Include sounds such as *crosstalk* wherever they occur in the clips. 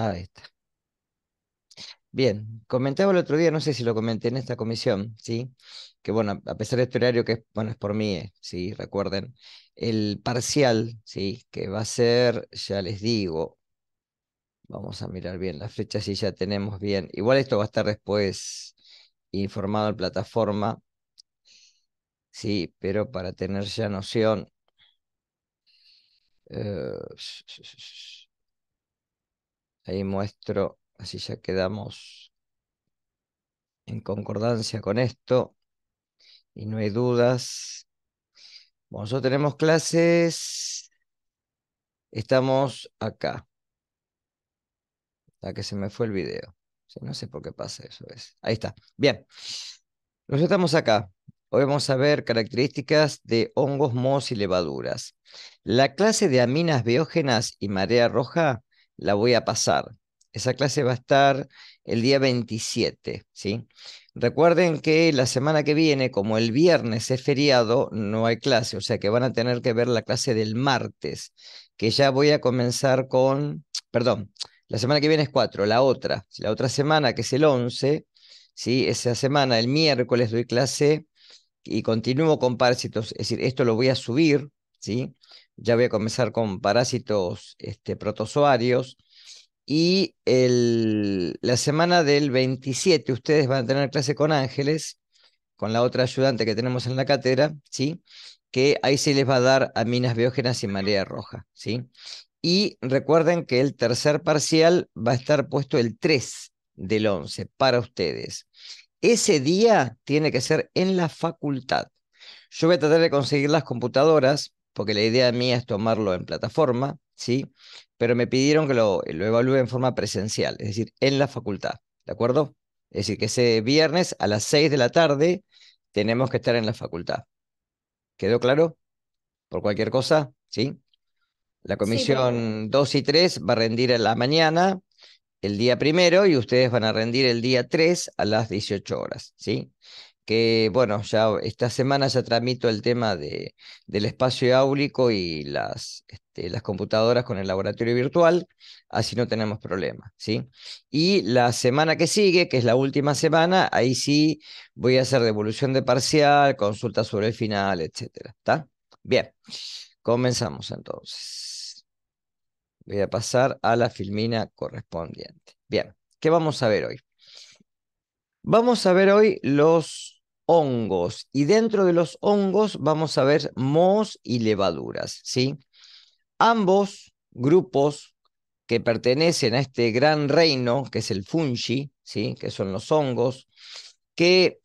Ah, ahí está. Bien, comentaba el otro día, no sé si lo comenté en esta comisión, ¿sí? Que bueno, a pesar de este horario que es, bueno, es por mí, eh, ¿sí? Recuerden, el parcial, ¿sí? Que va a ser, ya les digo, vamos a mirar bien la fechas si ya tenemos bien. Igual esto va a estar después informado en plataforma, ¿sí? Pero para tener ya noción. Eh, Ahí muestro, así ya quedamos en concordancia con esto y no hay dudas. Bueno, nosotros tenemos clases, estamos acá. La ah, que se me fue el video. No sé por qué pasa eso. Ahí está. Bien. Nosotros estamos acá. Hoy vamos a ver características de hongos, mohos y levaduras. La clase de aminas biógenas y marea roja la voy a pasar. Esa clase va a estar el día 27, ¿sí? Recuerden que la semana que viene, como el viernes es feriado, no hay clase, o sea que van a tener que ver la clase del martes, que ya voy a comenzar con, perdón, la semana que viene es 4, la otra, la otra semana que es el 11, ¿sí? Esa semana, el miércoles doy clase y continúo con parásitos, es decir, esto lo voy a subir, ¿sí? Ya voy a comenzar con parásitos este, protozoarios. Y el, la semana del 27 ustedes van a tener clase con Ángeles, con la otra ayudante que tenemos en la cátedra, ¿sí? que ahí se les va a dar minas biógenas y marea roja. ¿sí? Y recuerden que el tercer parcial va a estar puesto el 3 del 11 para ustedes. Ese día tiene que ser en la facultad. Yo voy a tratar de conseguir las computadoras porque la idea mía es tomarlo en plataforma, ¿sí? Pero me pidieron que lo, evalúe en forma presencial, es decir, en la facultad, ¿de acuerdo? Es decir, que ese viernes a las 6 de la tarde tenemos que estar en la facultad. ¿Quedó claro? Por cualquier cosa, ¿sí? La comisión 2 y 3 va a rendir a la mañana, el día primero, y ustedes van a rendir el día 3 a las 18 horas, ¿sí? que bueno, ya esta semana ya tramito el tema de, del espacio áulico y las, este, las computadoras con el laboratorio virtual, así no tenemos problema, ¿sí? Y la semana que sigue, que es la última semana, ahí sí voy a hacer devolución de parcial, consulta sobre el final, etcétera, ¿está? Bien, comenzamos entonces. Voy a pasar a la filmina correspondiente. Bien, ¿qué vamos a ver hoy? Vamos a ver hoy los hongos y dentro de los hongos vamos a ver mohos y levaduras, ¿sí? Ambos grupos que pertenecen a este gran reino que es el fungi, ¿sí? que son los hongos, que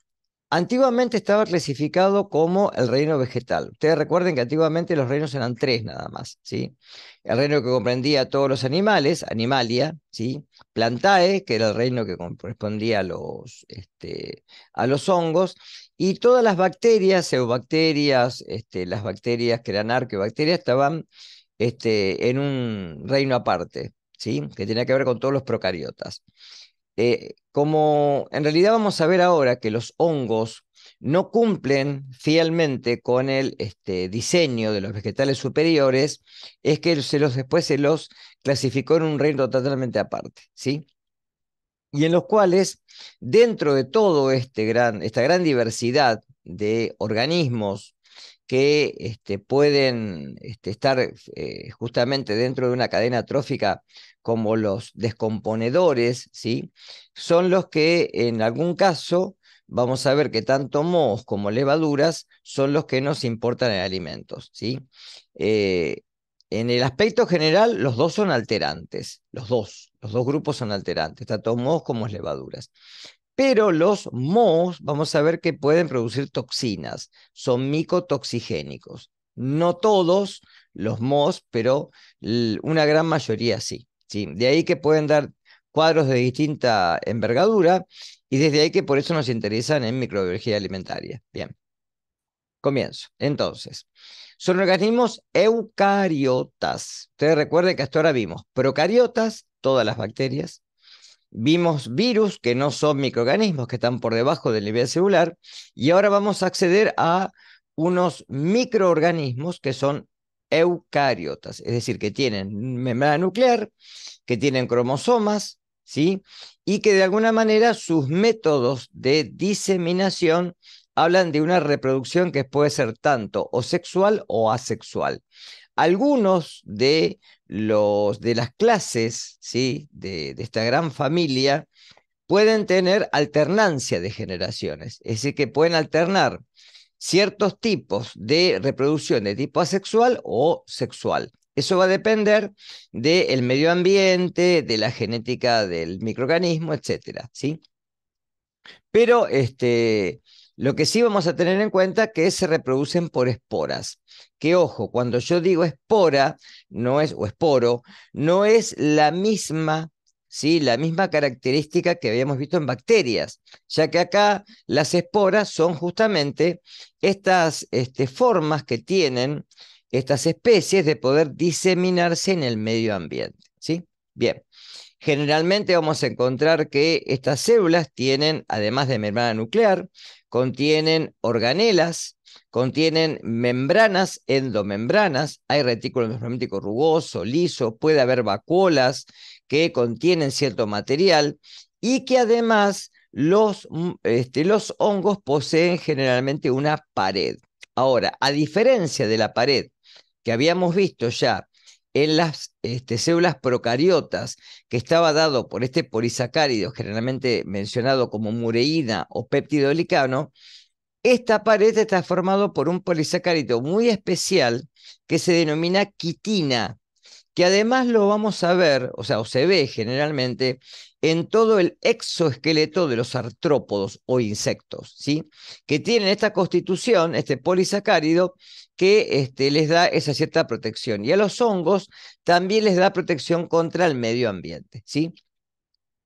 Antiguamente estaba clasificado como el reino vegetal. Ustedes recuerden que antiguamente los reinos eran tres nada más, ¿sí? El reino que comprendía a todos los animales, animalia, ¿sí? Plantae, que era el reino que correspondía a los, este, a los hongos, y todas las bacterias, eubacterias, este, las bacterias que eran arqueobacterias, estaban este, en un reino aparte, ¿sí? Que tenía que ver con todos los procariotas. Eh, como en realidad vamos a ver ahora que los hongos no cumplen fielmente con el este, diseño de los vegetales superiores, es que se los, después se los clasificó en un reino totalmente aparte, ¿sí? Y en los cuales, dentro de todo este gran, esta gran diversidad de organismos que este, pueden este, estar eh, justamente dentro de una cadena trófica como los descomponedores, ¿sí? son los que en algún caso vamos a ver que tanto mohos como levaduras son los que nos importan en alimentos. ¿sí? Eh, en el aspecto general, los dos son alterantes, los dos, los dos grupos son alterantes, tanto mohos como levaduras. Pero los mohos, vamos a ver que pueden producir toxinas, son micotoxigénicos. No todos los mohos, pero una gran mayoría sí, sí. De ahí que pueden dar cuadros de distinta envergadura y desde ahí que por eso nos interesan en microbiología alimentaria. Bien, comienzo. Entonces, son organismos eucariotas. Ustedes recuerden que hasta ahora vimos procariotas, todas las bacterias, Vimos virus que no son microorganismos, que están por debajo del nivel celular, y ahora vamos a acceder a unos microorganismos que son eucariotas, es decir, que tienen membrana nuclear, que tienen cromosomas, ¿sí? Y que de alguna manera sus métodos de diseminación hablan de una reproducción que puede ser tanto o sexual o asexual algunos de, los, de las clases ¿sí? de, esta gran familia pueden tener alternancia de generaciones, es decir, que pueden alternar ciertos tipos de reproducción de tipo asexual o sexual. Eso va a depender del medio ambiente, de la genética del microorganismo, etc. ¿sí? Pero este, lo que sí vamos a tener en cuenta es que se reproducen por esporas. Que ojo, cuando yo digo espora, no es o esporo, no es la misma ¿sí? la misma característica que habíamos visto en bacterias, ya que acá las esporas son justamente estas este, formas que tienen estas especies de poder diseminarse en el medio ambiente. ¿sí? Bien, generalmente vamos a encontrar que estas células tienen, además de membrana nuclear, contienen organelas, contienen membranas, endomembranas, hay retículo endoplasmático rugoso, liso, puede haber vacuolas que contienen cierto material y que además los, mm, este, los hongos poseen generalmente una pared. Ahora, a diferencia de la pared que habíamos visto ya en las este, células procariotas, que estaba dado por este polisacárido, generalmente mencionado como mureína o peptidolicano, esta pared está formada por un polisacárido muy especial que se denomina quitina, que además lo vamos a ver, o sea, o se ve generalmente en todo el exoesqueleto de los artrópodos o insectos, ¿sí? Que tienen esta constitución, este polisacárido, que este, les da esa cierta protección. Y a los hongos también les da protección contra el medio ambiente, ¿sí?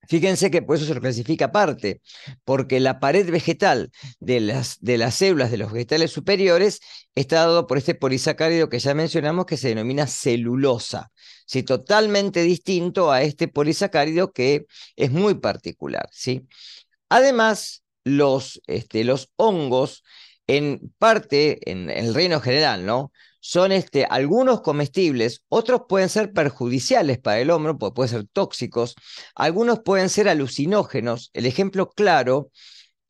Fíjense que por eso se lo clasifica aparte, porque la pared vegetal de las, de las células de los vegetales superiores está dado por este polisacárido que ya mencionamos que se denomina celulosa, ¿sí? totalmente distinto a este polisacárido que es muy particular. ¿sí? Además, los, este, los hongos en parte, en, el reino general, ¿no? Son este, algunos comestibles, otros pueden ser perjudiciales para el hombre, pues pueden ser tóxicos, algunos pueden ser alucinógenos. El ejemplo claro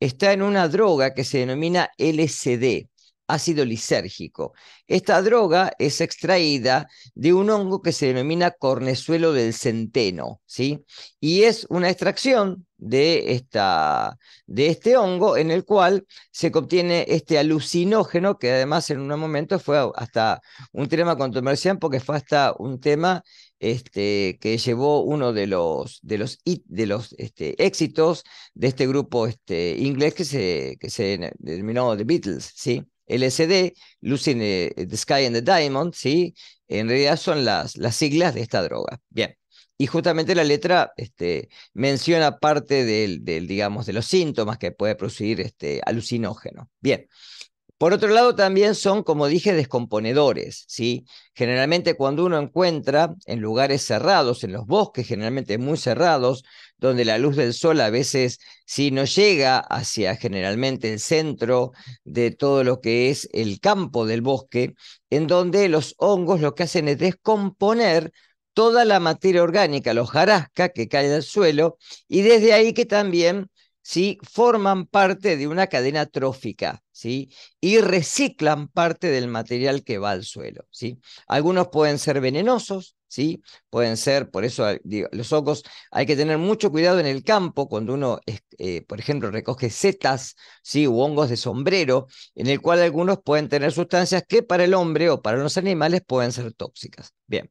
está en una droga que se denomina LSD ácido lisérgico. Esta droga es extraída de un hongo que se denomina cornezuelo del centeno, ¿sí? Y es una extracción de, esta, de este hongo en el cual se obtiene este alucinógeno que además en un momento fue hasta un tema controversial porque fue hasta un tema este, que llevó uno de los, de los, de los este, éxitos de este grupo este, inglés que se, que se denominó The Beatles, ¿sí? LSD, Losing the Sky and the Diamond, ¿sí? En realidad son las, las siglas de esta droga. Bien. Y justamente la letra este, menciona parte del, del, digamos, de los síntomas que puede producir este alucinógeno. Bien. Por otro lado, también son, como dije, descomponedores, ¿sí? Generalmente cuando uno encuentra en lugares cerrados, en los bosques generalmente muy cerrados, donde la luz del sol a veces sí no llega hacia generalmente el centro de todo lo que es el campo del bosque, en donde los hongos lo que hacen es descomponer toda la materia orgánica, los jarasca que cae del suelo, y desde ahí que también forman parte de una cadena trófica ¿sí? y reciclan parte del material que va al suelo. ¿sí? Algunos pueden ser venenosos, ¿sí? Pueden ser, por eso los ojos hay que tener mucho cuidado en el campo cuando uno, eh, por ejemplo, recoge setas, ¿sí? U hongos de sombrero, en el cual algunos pueden tener sustancias que para el hombre o para los animales pueden ser tóxicas. Bien.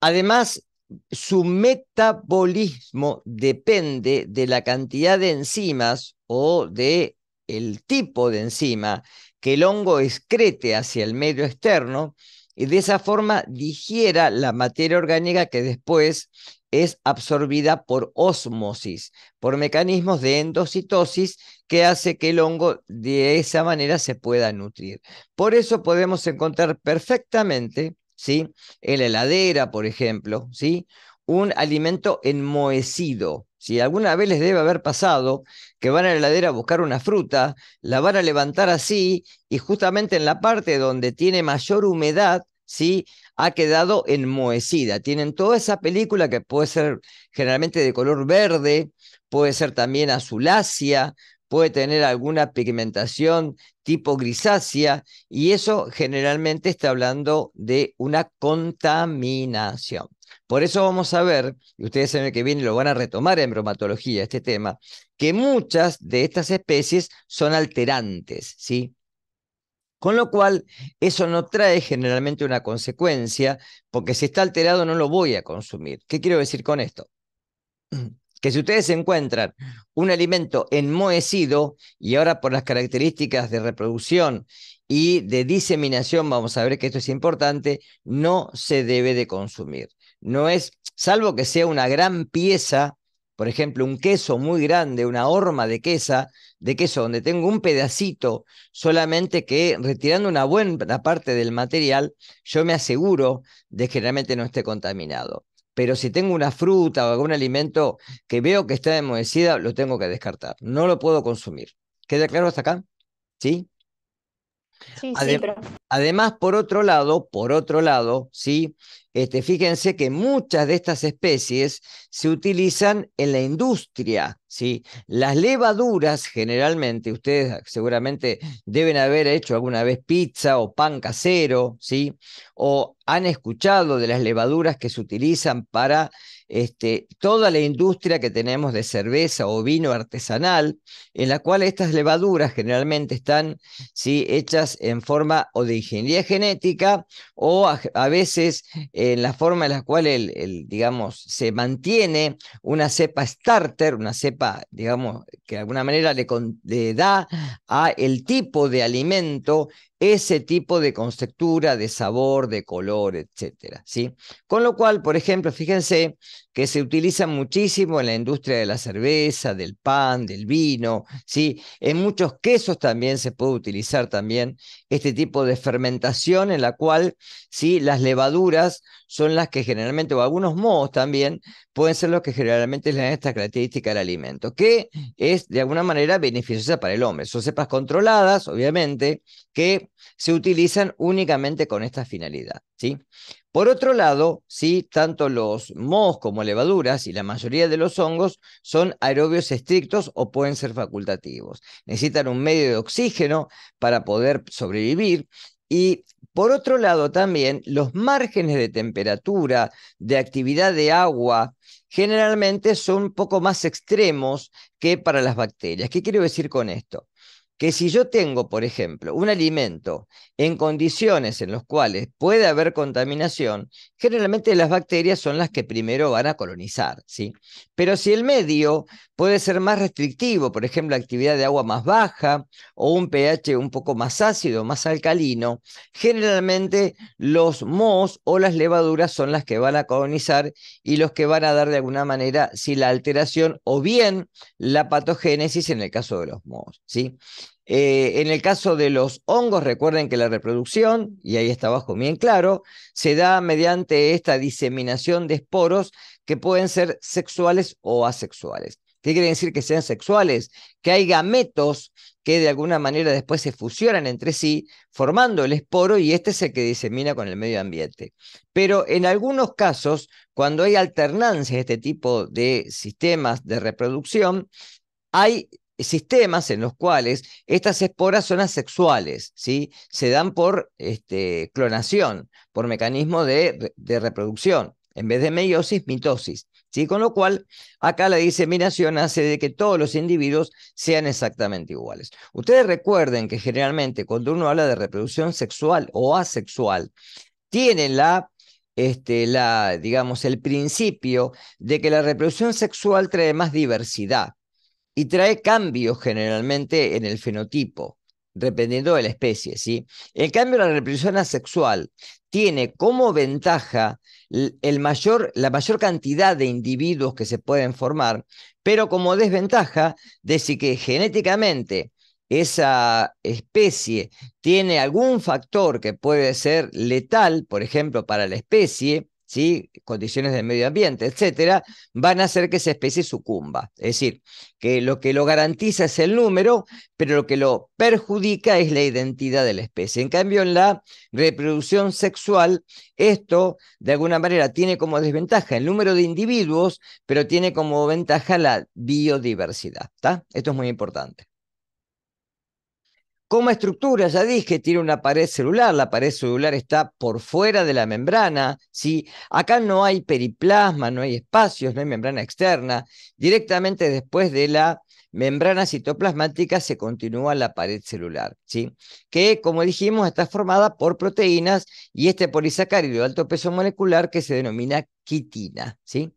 Además, su metabolismo depende de la cantidad de enzimas o de el tipo de enzima que el hongo excrete hacia el medio externo y de esa forma digiera la materia orgánica que después es absorbida por osmosis, por mecanismos de endocitosis que hace que el hongo de esa manera se pueda nutrir. Por eso podemos encontrar perfectamente ¿sí? En la heladera, por ejemplo, ¿sí? Un alimento enmohecido. Si alguna vez les debe haber pasado que van a la heladera a buscar una fruta, la van a levantar así y justamente en la parte donde tiene mayor humedad, ¿sí? ha quedado enmohecida. Tienen toda esa película que puede ser generalmente de color verde, puede ser también azulácea, puede tener alguna pigmentación tipo grisácea y eso generalmente está hablando de una contaminación. Por eso vamos a ver, y ustedes saben que viene lo van a retomar en bromatología este tema, que muchas de estas especies son alterantes, ¿sí? Con lo cual, eso no trae generalmente una consecuencia, porque si está alterado no lo voy a consumir. ¿Qué quiero decir con esto? *clears throat* que si ustedes encuentran un alimento enmohecido, y ahora por las características de reproducción y de diseminación, vamos a ver que esto es importante, no se debe de consumir. No es, salvo que sea una gran pieza, por ejemplo, un queso muy grande, una horma de queso, de queso donde tengo un pedacito, solamente que retirando una buena parte del material, yo me aseguro de que realmente no esté contaminado pero si tengo una fruta o algún alimento que veo que está enmohecida, lo tengo que descartar. No lo puedo consumir. ¿Queda claro hasta acá? ¿Sí? Además, por otro lado, por otro lado, ¿sí? Este, fíjense que muchas de estas especies se utilizan en la industria, ¿sí? Las levaduras, generalmente, ustedes seguramente deben haber hecho alguna vez pizza o pan casero, ¿sí? O han escuchado de las levaduras que se utilizan para este, toda la industria que tenemos de cerveza o vino artesanal, en la cual estas levaduras generalmente están ¿sí? hechas en forma o de ingeniería genética o a, veces en la forma en la cual el, digamos, se mantiene una cepa starter, una cepa, digamos, que de alguna manera le, da a el tipo de alimento ese tipo de conceptura, de sabor, de color, etc. ¿sí? Con lo cual, por ejemplo, fíjense que se utiliza muchísimo en la industria de la cerveza, del pan, del vino, ¿sí? en muchos quesos también se puede utilizar también este tipo de fermentación en la cual ¿sí? las levaduras son las que generalmente, o algunos modos también, pueden ser los que generalmente le dan esta característica al alimento, que es de alguna manera beneficiosa para el hombre. Son cepas controladas, obviamente, que se utilizan únicamente con esta finalidad. ¿sí? Por otro lado, ¿sí? tanto los mohos como levaduras y la mayoría de los hongos son aerobios estrictos o pueden ser facultativos. Necesitan un medio de oxígeno para poder sobrevivir y por otro lado, también los márgenes de temperatura, de actividad de agua, generalmente son un poco más extremos que para las bacterias. ¿Qué quiero decir con esto? que si yo tengo, por ejemplo, un alimento en condiciones en las cuales puede haber contaminación, generalmente las bacterias son las que primero van a colonizar, ¿sí? Pero si el medio puede ser más restrictivo, por ejemplo, actividad de agua más baja o un pH un poco más ácido, más alcalino, generalmente los mohos o las levaduras son las que van a colonizar y los que van a dar de alguna manera si la alteración o bien la patogénesis en el caso de los mohos, ¿sí? Eh, en el caso de los hongos, recuerden que la reproducción, y ahí está abajo bien claro, se da mediante esta diseminación de esporos que pueden ser sexuales o asexuales. ¿Qué quiere decir que sean sexuales? Que hay gametos que de alguna manera después se fusionan entre sí, formando el esporo y este es el que disemina con el medio ambiente. Pero en algunos casos, cuando hay alternancia de este tipo de sistemas de reproducción, hay eh, sistemas en los cuales estas esporas son asexuales, ¿sí? se dan por este, clonación, por mecanismo de, reproducción, en vez de meiosis, mitosis. ¿sí? Con lo cual, acá la diseminación hace de que todos los individuos sean exactamente iguales. Ustedes recuerden que generalmente cuando uno habla de reproducción sexual o asexual, tiene la este, la, digamos, el principio de que la reproducción sexual trae más diversidad y trae cambios generalmente en el fenotipo, dependiendo de la especie. ¿sí? El cambio de la reproducción asexual tiene como ventaja el mayor, la mayor cantidad de individuos que se pueden formar, pero como desventaja si que genéticamente esa especie tiene algún factor que puede ser letal, por ejemplo, para la especie, condiciones del medio ambiente, etcétera, van a hacer que esa especie sucumba. Es decir, que lo que lo garantiza es el número, pero lo que lo perjudica es la identidad de la especie. En cambio, en la reproducción sexual, esto de alguna manera tiene como desventaja el número de individuos, pero tiene como ventaja la biodiversidad. Esto es muy importante. Como estructura, ya dije, tiene una pared celular, la pared celular está por fuera de la membrana, Si Acá no hay periplasma, no hay espacios, no hay membrana externa. Directamente después de la membrana citoplasmática se continúa la pared celular, ¿sí? Que, como dijimos, está formada por proteínas y este polisacárido de alto peso molecular que se denomina quitina, ¿sí?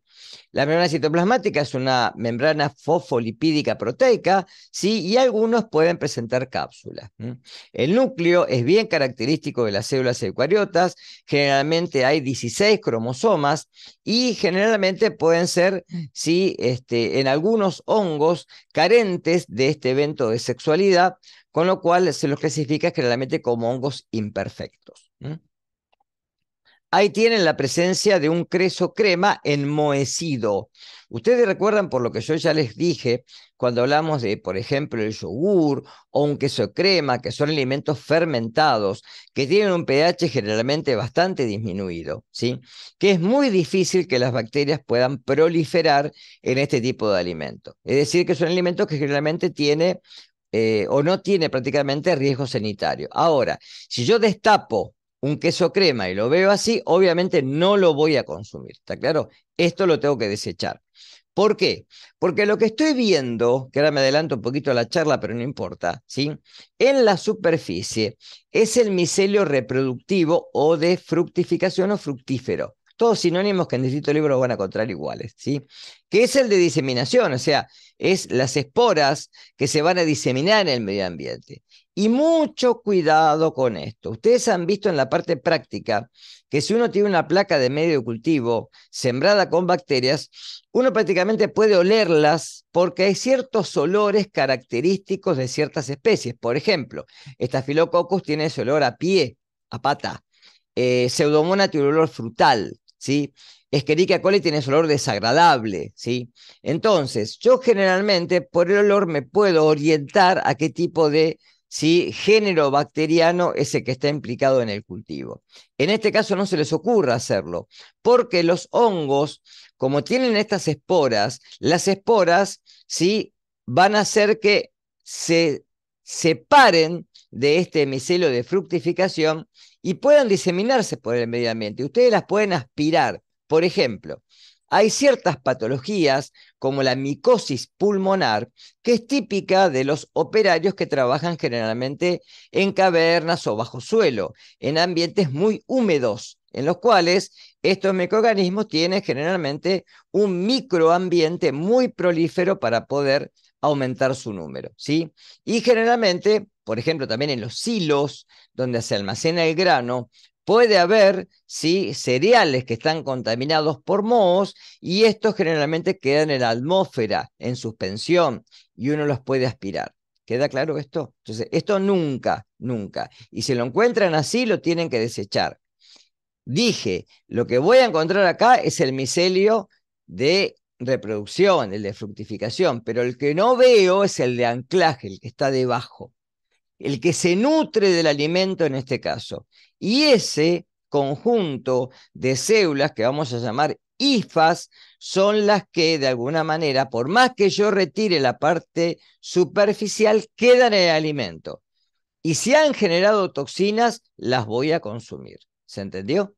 La membrana citoplasmática es una membrana fosfolipídica proteica, ¿sí? y algunos pueden presentar cápsulas. El núcleo es bien característico de las células eucariotas, generalmente hay 16 cromosomas y generalmente pueden ser, este, en algunos hongos, carentes de este evento de sexualidad, con lo cual se los clasifica generalmente como hongos imperfectos. Ahí tienen la presencia de un creso crema enmohecido. Ustedes recuerdan por lo que yo ya les dije cuando hablamos de, por ejemplo, el yogur o un queso crema, que son alimentos fermentados, que tienen un pH generalmente bastante disminuido, ¿sí? Que es muy difícil que las bacterias puedan proliferar en este tipo de alimento. Es decir, que son alimentos que generalmente tiene eh, o no tiene prácticamente riesgo sanitario. Ahora, si yo destapo un queso crema y lo veo así, obviamente no lo voy a consumir, ¿está claro? Esto lo tengo que desechar. ¿Por qué? Porque lo que estoy viendo, que ahora me adelanto un poquito a la charla, pero no importa, ¿sí? En la superficie es el micelio reproductivo o de fructificación o fructífero. Todos sinónimos que en distintos libros van a encontrar iguales, ¿sí? Que es el de diseminación, o sea, es las esporas que se van a diseminar en el medio ambiente. Y mucho cuidado con esto. Ustedes han visto en la parte práctica que si uno tiene una placa de medio cultivo sembrada con bacterias, uno prácticamente puede olerlas porque hay ciertos olores característicos de ciertas especies. Por ejemplo, Staphylococcus tiene ese olor a pie, a pata. Eh, pseudomona tiene olor frutal, ¿sí? Escherichia coli tiene ese olor desagradable, ¿sí? Entonces, yo generalmente por el olor me puedo orientar a qué tipo de si género bacteriano es el que está implicado en el cultivo. En este caso no se les ocurra hacerlo, porque los hongos, como tienen estas esporas, las esporas ¿sí? van a hacer que se separen de este micelio de fructificación y puedan diseminarse por el medio ambiente. Ustedes las pueden aspirar, por ejemplo, hay ciertas patologías, como la micosis pulmonar, que es típica de los operarios que trabajan generalmente en cavernas o bajo suelo, en ambientes muy húmedos, en los cuales estos microorganismos tienen generalmente un microambiente muy prolífero para poder aumentar su número, ¿sí? Y generalmente, por ejemplo, también en los silos donde se almacena el grano, Puede haber ¿sí? cereales que están contaminados por mohos y estos generalmente quedan en la atmósfera, en suspensión, y uno los puede aspirar. ¿Queda claro esto? Entonces, esto nunca, nunca. Y si lo encuentran así, lo tienen que desechar. Dije, lo que voy a encontrar acá es el micelio de reproducción, el de fructificación, pero el que no veo es el de anclaje, el que está debajo el que se nutre del alimento en este caso. Y ese conjunto de células que vamos a llamar IFAS son las que de alguna manera, por más que yo retire la parte superficial, quedan en el alimento. Y si han generado toxinas, las voy a consumir. ¿Se entendió?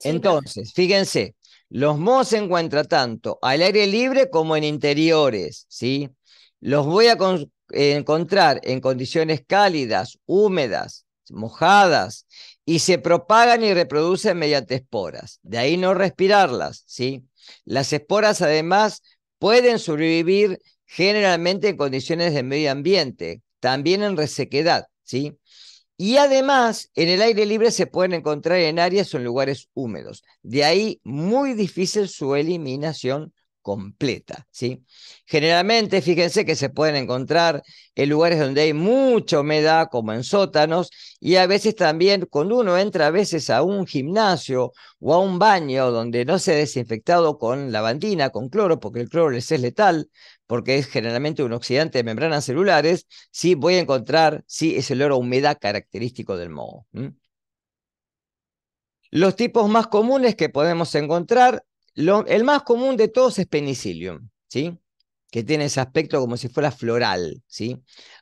Entonces, fíjense, los mos se encuentran tanto al aire libre como en interiores, ¿sí? Los voy a encontrar en condiciones cálidas, húmedas, mojadas, y se propagan y reproducen mediante esporas. De ahí no respirarlas, ¿sí? Las esporas además pueden sobrevivir generalmente en condiciones de medio ambiente, también en resequedad, ¿sí? Y además, en el aire libre se pueden encontrar en áreas o en lugares húmedos. De ahí muy difícil su eliminación completa. ¿sí? Generalmente, fíjense que se pueden encontrar en lugares donde hay mucha humedad, como en sótanos, y a veces también cuando uno entra a veces a un gimnasio o a un baño donde no se ha desinfectado con lavandina, con cloro, porque el cloro les es letal, porque es generalmente un oxidante de membranas celulares, sí voy a encontrar sí, ese olor a humedad característico del moho. Los tipos más comunes que podemos encontrar el más común de todos es penicillium, ¿sí? que tiene ese aspecto como si fuera floral. ¿sí?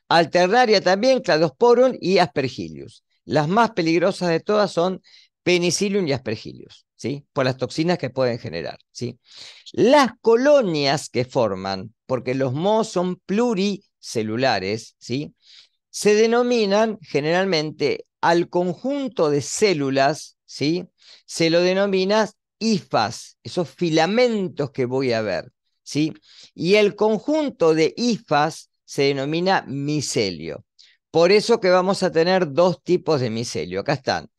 Alternaria también, cladosporum y aspergillus. Las más peligrosas de todas son penicillium y aspergillus, ¿sí? por las toxinas que pueden generar. ¿sí? Las colonias que forman, porque los mohos son pluricelulares, ¿sí? se denominan generalmente al conjunto de células, ¿sí? se lo denomina hifas, esos filamentos que voy a ver. ¿sí? Y el conjunto de hifas se denomina micelio. Por eso que vamos a tener dos tipos de micelio. Acá están.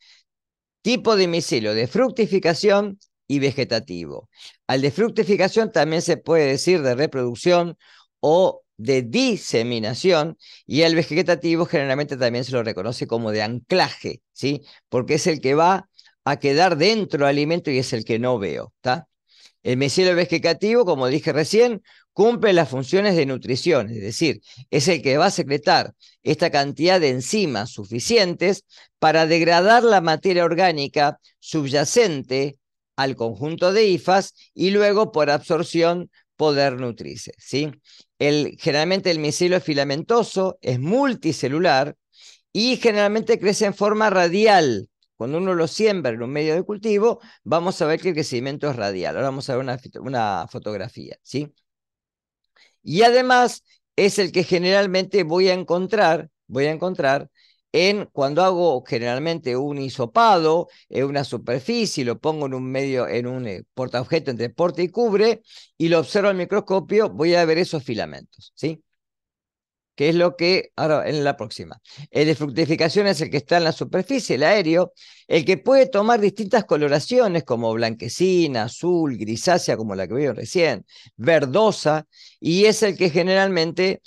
Tipo de micelio de fructificación y vegetativo. Al de fructificación también se puede decir de reproducción o de diseminación y al vegetativo generalmente también se lo reconoce como de anclaje, ¿sí? Porque es el que va a quedar dentro alimento y es el que no veo. El micelio vegetativo, como dije recién, cumple las funciones de nutrición, es decir, es el que va a secretar esta cantidad de enzimas suficientes para degradar la materia orgánica subyacente al conjunto de IFAS y luego por absorción poder nutrirse. ¿sí? El, generalmente el micelio es filamentoso, es multicelular y generalmente crece en forma radial, cuando uno lo siembra en un medio de cultivo, vamos a ver que el crecimiento es radial. Ahora vamos a ver una, fotografía, ¿sí? Y además es el que generalmente voy a encontrar, voy a encontrar en cuando hago generalmente un hisopado en una superficie, lo pongo en un medio, en un eh, portaobjeto entre porte y cubre, y lo observo al microscopio, voy a ver esos filamentos, ¿sí? que es lo que, ahora en la próxima, el de fructificación es el que está en la superficie, el aéreo, el que puede tomar distintas coloraciones como blanquecina, azul, grisácea, como la que veo recién, verdosa, y es el que generalmente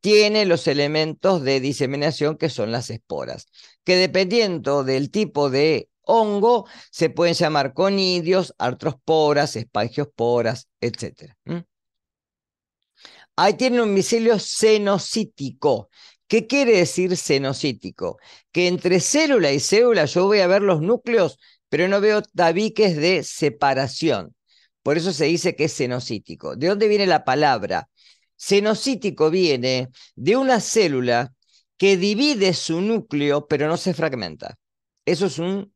tiene los elementos de diseminación que son las esporas, que dependiendo del tipo de hongo se pueden llamar conidios, artrosporas, espangiosporas, etc. Ahí tiene un micelio senocítico. ¿Qué quiere decir senocítico? Que entre célula y célula yo voy a ver los núcleos, pero no veo tabiques de separación. Por eso se dice que es senocítico. ¿De dónde viene la palabra? Senocítico viene de una célula que divide su núcleo, pero no se fragmenta. Eso es un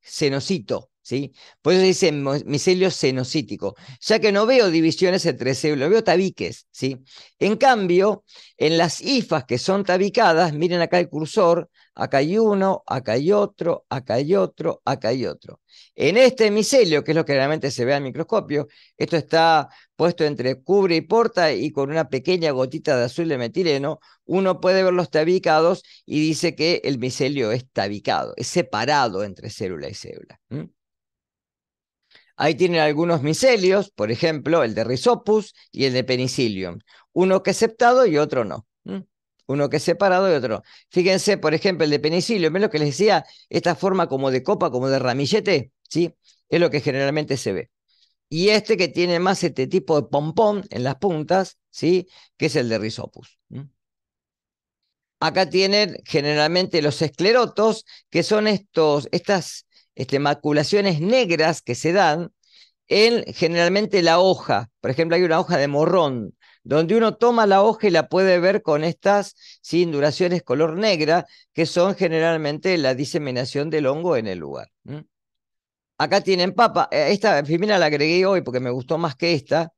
senocito. ¿sí? Por eso dice micelio senocítico, ya que no veo divisiones entre células, veo tabiques, ¿sí? En cambio, en las hifas que son tabicadas, miren acá el cursor, acá hay uno, acá hay otro, acá hay otro, acá hay otro. En este micelio, que es lo que realmente se ve al microscopio, esto está puesto entre cubre y porta y con una pequeña gotita de azul de metileno, uno puede ver los tabicados y dice que el micelio es tabicado, es separado entre célula y célula. Ahí tienen algunos micelios, por ejemplo, el de Rhizopus y el de Penicillium. Uno que es septado y otro no. Uno que es separado y otro no. Fíjense, por ejemplo, el de Penicillium, ¿ven lo que les decía, esta forma como de copa, como de ramillete, ¿sí? Es lo que generalmente se ve. Y este que tiene más este tipo de pompón en las puntas, ¿sí? Que es el de Rhizopus. Acá tienen generalmente los esclerotos, que son estos, estas este, maculaciones negras que se dan en generalmente la hoja. Por ejemplo, hay una hoja de morrón, donde uno toma la hoja y la puede ver con estas sin induraciones color negra, que son generalmente la diseminación del hongo en el lugar. Acá tienen papa. Eh, esta primera la agregué hoy porque me gustó más que esta,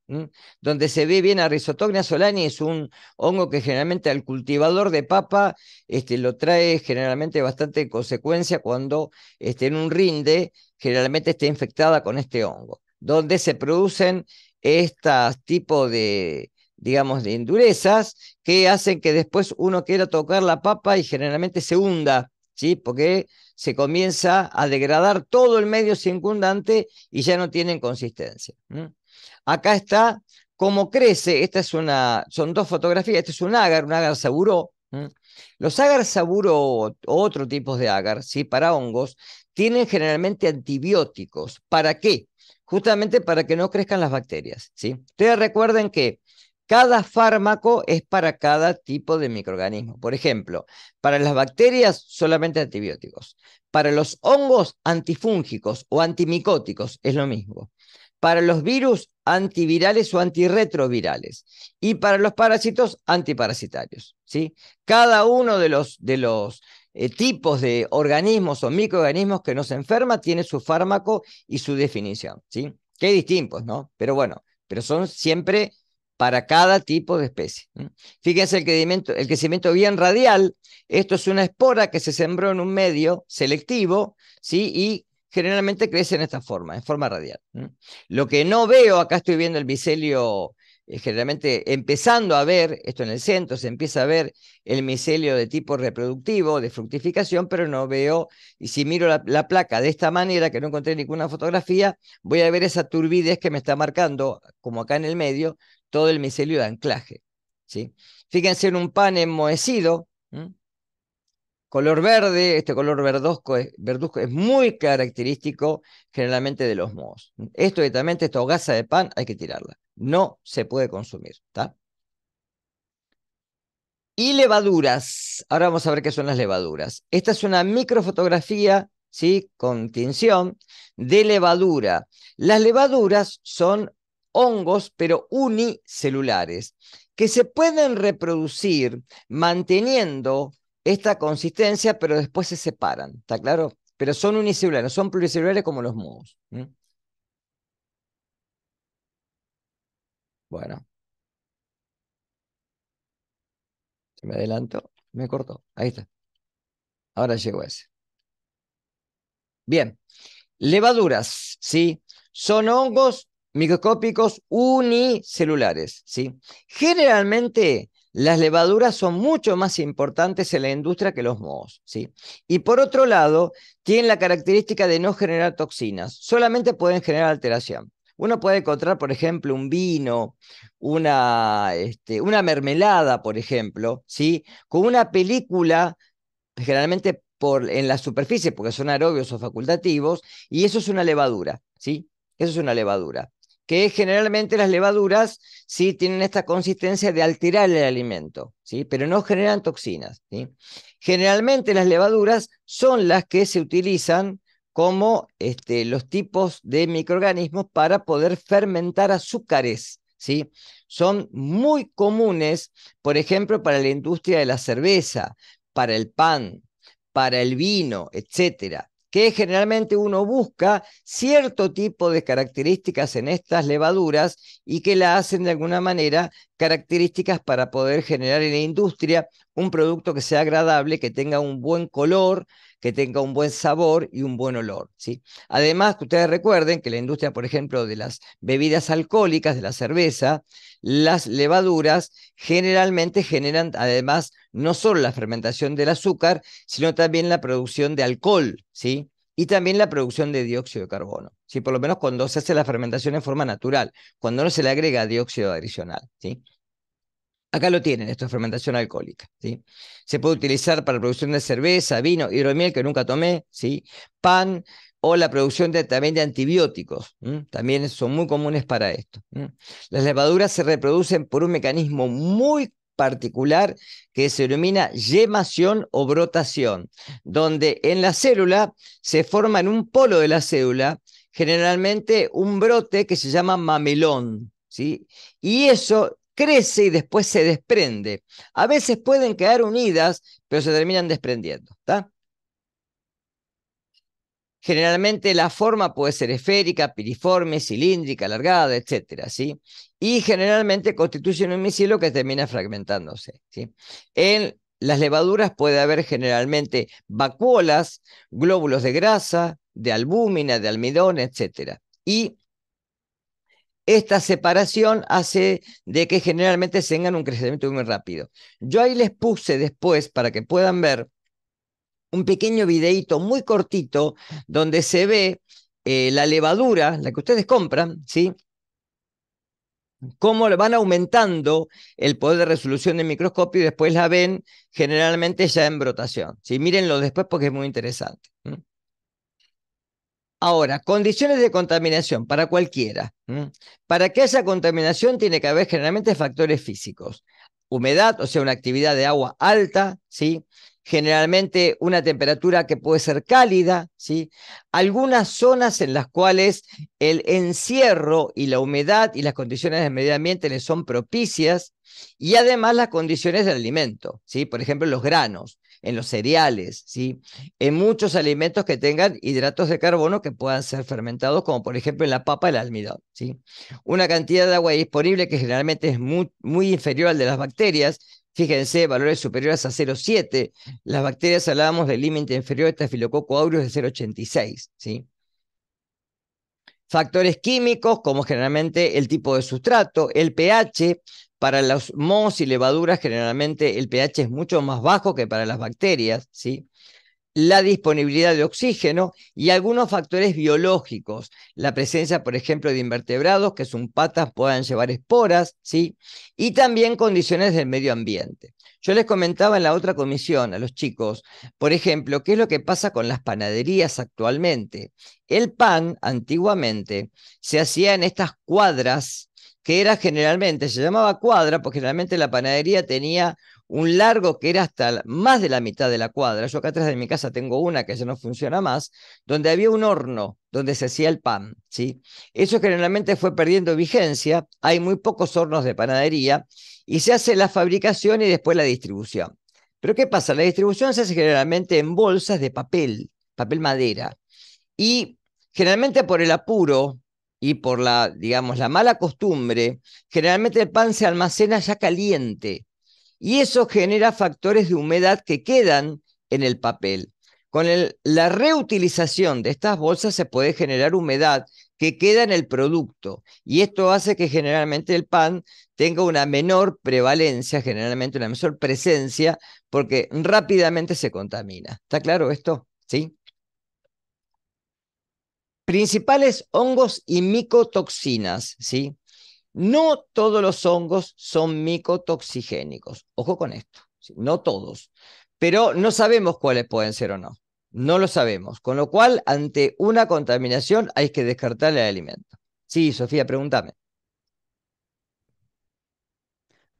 donde se ve bien a Rizotognia solani, es un hongo que generalmente al cultivador de papa este, lo trae generalmente bastante consecuencia cuando este, en un rinde generalmente está infectada con este hongo, donde se producen estas tipo de, digamos, de endurezas que hacen que después uno quiera tocar la papa y generalmente se hunda, ¿sí? Porque se comienza a degradar todo el medio circundante y ya no tienen consistencia. Acá está cómo crece, esta es una, son dos fotografías, este es un ágar, un ágar saburo. Los ágar saburo o otro tipo de ágar, ¿sí? para hongos, tienen generalmente antibióticos. ¿Para qué? Justamente para que no crezcan las bacterias. ¿sí? Ustedes recuerden que cada fármaco es para cada tipo de microorganismo. Por ejemplo, para las bacterias solamente antibióticos. Para los hongos antifúngicos o antimicóticos es lo mismo. Para los virus antivirales o antirretrovirales. Y para los parásitos antiparasitarios. ¿sí? Cada uno de los, de los eh, tipos de organismos o microorganismos que nos enferma tiene su fármaco y su definición. ¿sí? Que distintos, ¿no? Pero bueno, pero son siempre para cada tipo de especie. Fíjense el crecimiento, el crecimiento bien radial, esto es una espora que se sembró en un medio selectivo, ¿sí? Y generalmente crece en esta forma, en forma radial. Lo que no veo, acá estoy viendo el micelio, eh, generalmente empezando a ver, esto en el centro, se empieza a ver el micelio de tipo reproductivo, de fructificación, pero no veo, y si miro la, la placa de esta manera, que no encontré ninguna fotografía, voy a ver esa turbidez que me está marcando, como acá en el medio, todo el micelio de anclaje. ¿sí? Fíjense en un pan enmohecido, color verde, este color verduzco es, es muy característico generalmente de los mohos. Esto directamente, esta hogaza de pan, hay que tirarla. No se puede consumir. Y levaduras. Ahora vamos a ver qué son las levaduras. Esta es una microfotografía ¿sí? con tinción de levadura. Las levaduras son hongos, pero unicelulares, que se pueden reproducir manteniendo esta consistencia, pero después se separan, ¿está claro? Pero son unicelulares, son pluricelulares como los mohos. Bueno. Se me adelantó, me cortó. Ahí está. Ahora llegó ese. Bien. Levaduras, ¿sí? Son hongos microscópicos unicelulares. ¿sí? Generalmente las levaduras son mucho más importantes en la industria que los mohos. ¿sí? Y por otro lado, tienen la característica de no generar toxinas, solamente pueden generar alteración. Uno puede encontrar, por ejemplo, un vino, una, este, mermelada, por ejemplo, ¿sí? con una película generalmente por, en la superficie, porque son aerobios o facultativos, y eso es una levadura. ¿sí? Eso es una levadura que generalmente las levaduras sí tienen esta consistencia de alterar el alimento, ¿sí? pero no generan toxinas. Generalmente las levaduras son las que se utilizan como este, los tipos de microorganismos para poder fermentar azúcares. ¿sí? Son muy comunes, por ejemplo, para la industria de la cerveza, para el pan, para el vino, etcétera que generalmente uno busca cierto tipo de características en estas levaduras y que la hacen de alguna manera características para poder generar en la industria un producto que sea agradable, que tenga un buen color, que tenga un buen sabor y un buen olor. ¿sí? Además, que ustedes recuerden que la industria, por ejemplo, de las bebidas alcohólicas, de la cerveza, las levaduras generalmente generan además no solo la fermentación del azúcar, sino también la producción de alcohol, ¿sí? y también la producción de dióxido de carbono, ¿sí? por lo menos cuando se hace la fermentación en forma natural, cuando no se le agrega dióxido adicional. ¿sí? Acá lo tienen, esto es fermentación alcohólica. ¿sí? Se puede utilizar para la producción de cerveza, vino, hidromiel, que nunca tomé, ¿sí? pan o la producción también de antibióticos. También son muy comunes para esto. Las levaduras se reproducen por un mecanismo muy particular que se denomina yemación o brotación, donde en la célula se forma en un polo de la célula generalmente un brote que se llama mamelón. ¿sí? Y eso crece y después se desprende. A veces pueden quedar unidas, pero se terminan desprendiendo. Generalmente la forma puede ser esférica, piriforme, cilíndrica, alargada, etc. ¿sí? Y generalmente constituyen un micelio que termina fragmentándose. ¿sí? En las levaduras puede haber generalmente vacuolas, glóbulos de grasa, de albúmina, de almidón, etc. Y esta separación hace de que generalmente tengan un crecimiento muy rápido. Yo ahí les puse después, para que puedan ver, un pequeño videíto muy cortito donde se ve eh, la levadura, la que ustedes compran, ¿sí? cómo van aumentando el poder de resolución del microscopio y después la ven generalmente ya en brotación. ¿sí? Mírenlo después porque es muy interesante. Ahora, condiciones de contaminación para cualquiera. Para que haya contaminación tiene que haber generalmente factores físicos. Humedad, o sea, una actividad de agua alta, ¿sí? generalmente una temperatura que puede ser cálida, ¿sí? algunas zonas en las cuales el encierro y la humedad y las condiciones del medio ambiente les son propicias, y además las condiciones del alimento, ¿sí? por ejemplo los granos en los cereales, ¿sí? en muchos alimentos que tengan hidratos de carbono que puedan ser fermentados, como por ejemplo en la papa el almidón. ¿sí? Una cantidad de agua disponible que generalmente es muy, inferior al de las bacterias, Fíjense, valores superiores a 0,7. Las bacterias hablábamos del límite inferior de este Staphylococcus aureus de 0,86, ¿sí? Factores químicos, como generalmente el tipo de sustrato, el pH, para los mohos y levaduras, generalmente el pH es mucho más bajo que para las bacterias, ¿sí? la disponibilidad de oxígeno y algunos factores biológicos, la presencia, por ejemplo, de invertebrados que son patas puedan llevar esporas, ¿sí? y también condiciones del medio ambiente. Yo les comentaba en la otra comisión a los chicos, por ejemplo, qué es lo que pasa con las panaderías actualmente. El pan antiguamente se hacía en estas cuadras que era generalmente, se llamaba cuadra, porque generalmente la panadería tenía un largo que era hasta más de la mitad de la cuadra. Yo acá atrás de mi casa tengo una que ya no funciona más, donde había un horno donde se hacía el pan. ¿sí? Eso generalmente fue perdiendo vigencia, hay muy pocos hornos de panadería y se hace la fabricación y después la distribución. Pero ¿qué pasa? La distribución se hace generalmente en bolsas de papel, papel madera. Y generalmente por el apuro y por la, digamos, la mala costumbre, generalmente el pan se almacena ya caliente y eso genera factores de humedad que quedan en el papel. Con la reutilización de estas bolsas se puede generar humedad que queda en el producto y esto hace que generalmente el pan tenga una menor prevalencia, generalmente una menor presencia, porque rápidamente se contamina. ¿Está claro esto? ¿Sí? Principales hongos y micotoxinas, ¿sí? No todos los hongos son micotoxigénicos. Ojo con esto, no todos. Pero no sabemos cuáles pueden ser o no. No lo sabemos. Con lo cual, ante una contaminación hay que descartar el alimento. Sí, Sofía, pregúntame.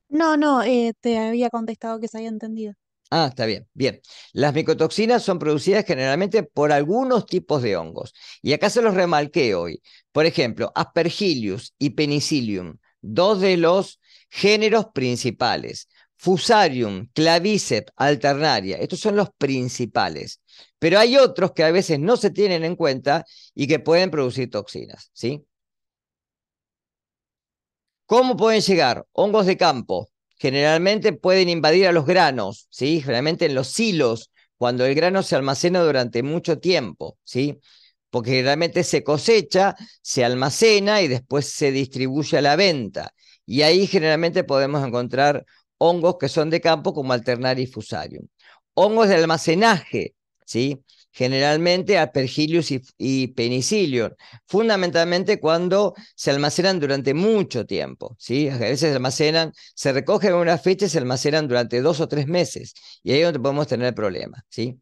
No, no, eh, te había contestado que se había entendido. Ah, está bien, bien. Las micotoxinas son producidas generalmente por algunos tipos de hongos. Y acá se los remarqué hoy. Por ejemplo, Aspergillus y Penicillium, dos de los géneros principales. Fusarium, Claviceps, Alternaria. Estos son los principales. Pero hay otros que a veces no se tienen en cuenta y que pueden producir toxinas, ¿sí? ¿Cómo pueden llegar hongos de campo generalmente pueden invadir a los granos, ¿sí? generalmente en los silos, cuando el grano se almacena durante mucho tiempo, ¿sí? porque generalmente se cosecha, se almacena y después se distribuye a la venta. Y ahí generalmente podemos encontrar hongos que son de campo como y fusarium. Hongos de almacenaje, ¿sí? generalmente aspergillus y, y penicillium, fundamentalmente cuando se almacenan durante mucho tiempo, ¿sí? A veces se almacenan, se recogen en una fecha y se almacenan durante dos o tres meses, y ahí es donde podemos tener problemas, ¿sí?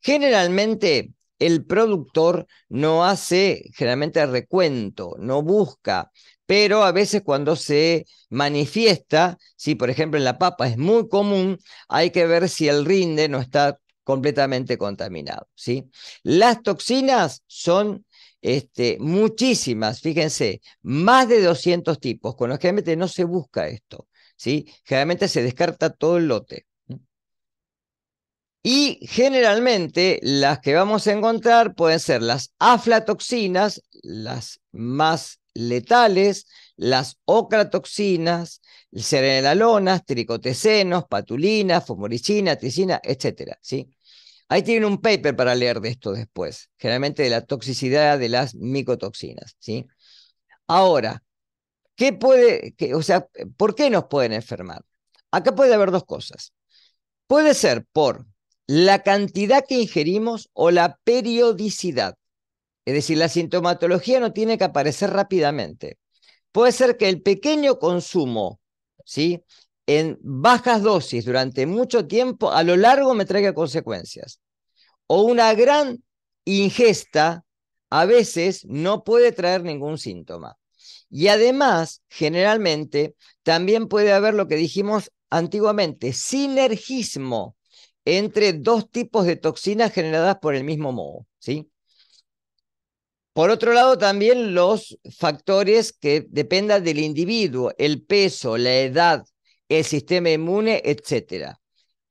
Generalmente el productor no hace generalmente recuento, no busca, pero a veces cuando se manifiesta, si por ejemplo en la papa es muy común, hay que ver si el rinde no está completamente contaminado. ¿sí? Las toxinas son este, muchísimas, fíjense, más de 200 tipos, con los que realmente no se busca esto. ¿sí? Generalmente se descarta todo el lote. Y generalmente las que vamos a encontrar pueden ser las aflatoxinas, las más letales, las ocratoxinas, serenalonas, tricotesenos, patulina, fumoricina, tricina, etc. ¿sí? Ahí tienen un paper para leer de esto después, generalmente de la toxicidad de las micotoxinas, ¿sí? Ahora, ¿qué puede, o sea, por qué nos pueden enfermar? Acá puede haber dos cosas. Puede ser por la cantidad que ingerimos o la periodicidad. Es decir, la sintomatología no tiene que aparecer rápidamente. Puede ser que el pequeño consumo, ¿sí? en bajas dosis durante mucho tiempo, a lo largo me traiga consecuencias o una gran ingesta a veces no puede traer ningún síntoma. Y además, generalmente, también puede haber lo que dijimos antiguamente, sinergismo entre dos tipos de toxinas generadas por el mismo moho, ¿sí? Por otro lado, también los factores que dependan del individuo, el peso, la edad, el sistema inmune, etc.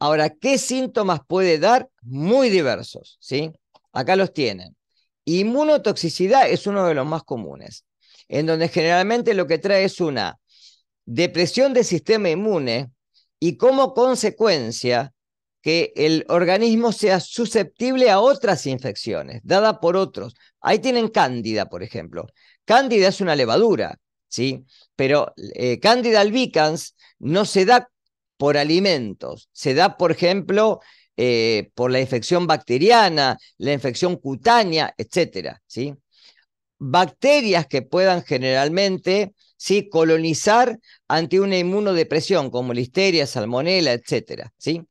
Ahora, ¿qué síntomas puede dar? Muy diversos, ¿sí? Acá los tienen. Inmunotoxicidad es uno de los más comunes, en donde generalmente lo que trae es una depresión del sistema inmune y como consecuencia que el organismo sea susceptible a otras infecciones dadas por otros. Ahí tienen cándida, por ejemplo. Cándida es una levadura, ¿sí? Pero eh, cándida albicans no se da por alimentos, se da, por ejemplo, eh, por la infección bacteriana, la infección cutánea, etcétera, ¿sí? Bacterias que puedan generalmente ¿sí? colonizar ante una inmunodepresión como listeria, salmonela, etcétera, ¿sí?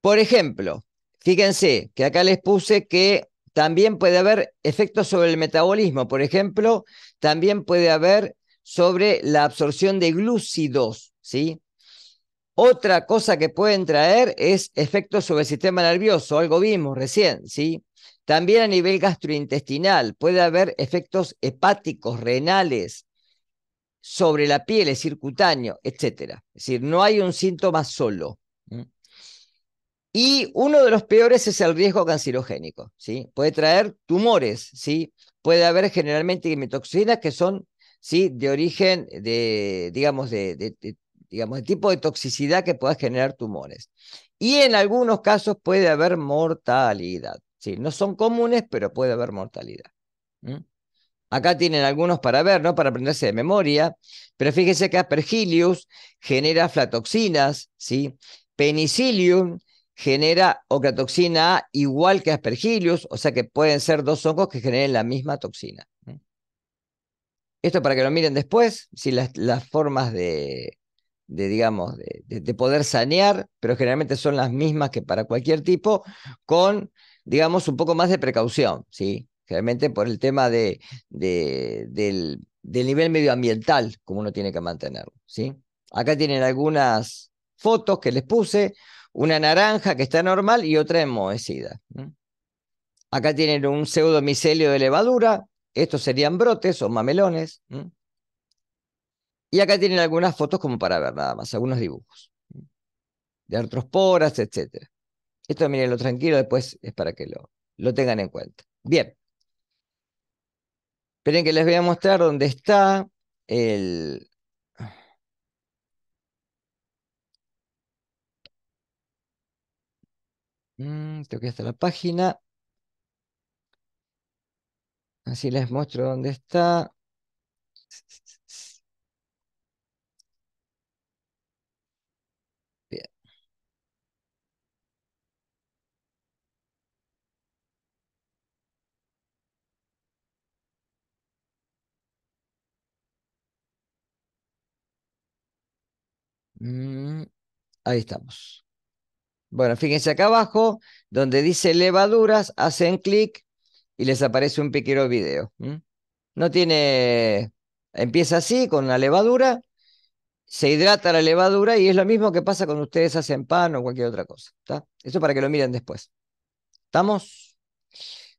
Por ejemplo, fíjense que acá les puse que también puede haber efectos sobre el metabolismo, por ejemplo, también puede haber sobre la absorción de glúcidos, ¿sí? Otra cosa que pueden traer es efectos sobre el sistema nervioso, algo vimos recién, ¿sí? También a nivel gastrointestinal puede haber efectos hepáticos, renales, sobre la piel, es circutáneo, etc. Es decir, no hay un síntoma solo. Y uno de los peores es el riesgo cancerogénico, ¿sí? Puede traer tumores, ¿sí? Puede haber generalmente hemitoxinas que son, ¿sí? De origen, de, digamos, de digamos, el tipo de toxicidad que pueda generar tumores. Y en algunos casos puede haber mortalidad. Sí, no son comunes, pero puede haber mortalidad. Acá tienen algunos para ver, ¿no? Para aprenderse de memoria. Pero fíjense que Aspergillus genera aflatoxinas, ¿sí? Penicillium genera ocratoxina A igual que Aspergillus, o sea que pueden ser dos hongos que generen la misma toxina. Esto para que lo miren después, si las, las formas de, de digamos, de, poder sanear, pero generalmente son las mismas que para cualquier tipo, con, digamos, un poco más de precaución, ¿sí? Generalmente por el tema de, del, nivel medioambiental, como uno tiene que mantenerlo, ¿sí? Acá tienen algunas fotos que les puse, una naranja que está normal y otra enmohecida. Acá tienen un pseudomicelio de levadura, estos serían brotes o mamelones. Y acá tienen algunas fotos como para ver nada más, algunos dibujos de artrosporas, etc. Esto lo tranquilo, después es para que lo, lo tengan en cuenta. Bien. Esperen que les voy a mostrar dónde está el... Mm, tengo que hasta la página. Así les muestro dónde está. Mm, ahí estamos. Bueno, fíjense acá abajo, donde dice levaduras, hacen clic y les aparece un pequeño video. No tiene... Empieza así, con la levadura, se hidrata la levadura y es lo mismo que pasa cuando ustedes hacen pan o cualquier otra cosa. Eso para que lo miren después. ¿Estamos?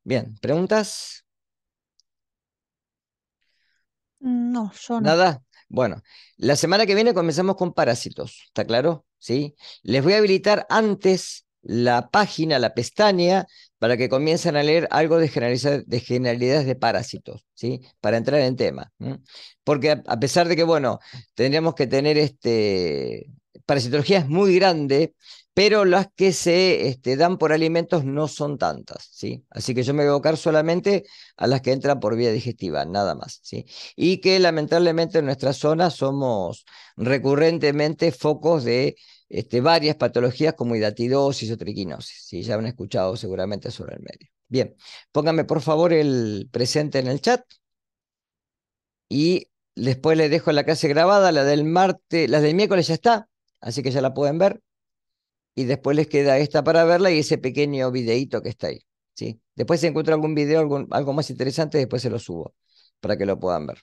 Bien, ¿preguntas? No, yo no. ¿Nada? Bueno, la semana que viene comenzamos con parásitos, ¿está claro? ¿Sí? Les voy a habilitar antes la página, la pestaña, para que comiencen a leer algo de, generalidades de, parásitos, ¿sí? Para entrar en tema. Porque a, pesar de que, bueno, tendríamos que tener este... Parasitología es muy grande, pero las que se este, dan por alimentos no son tantas, ¿sí? Así que yo me voy a ocupar solamente a las que entran por vía digestiva, nada más, ¿sí? Y que lamentablemente en nuestra zona somos recurrentemente focos de este, varias patologías como hidatidosis o triquinosis, Ya han escuchado seguramente sobre el medio. Bien, pónganme por favor el presente en el chat y después les dejo la clase grabada, la del martes, la del miércoles ya está, así que ya la pueden ver y después les queda esta para verla y ese pequeño videíto que está ahí. ¿sí? Después si encuentro algún video, algo más interesante, después se lo subo para que lo puedan ver.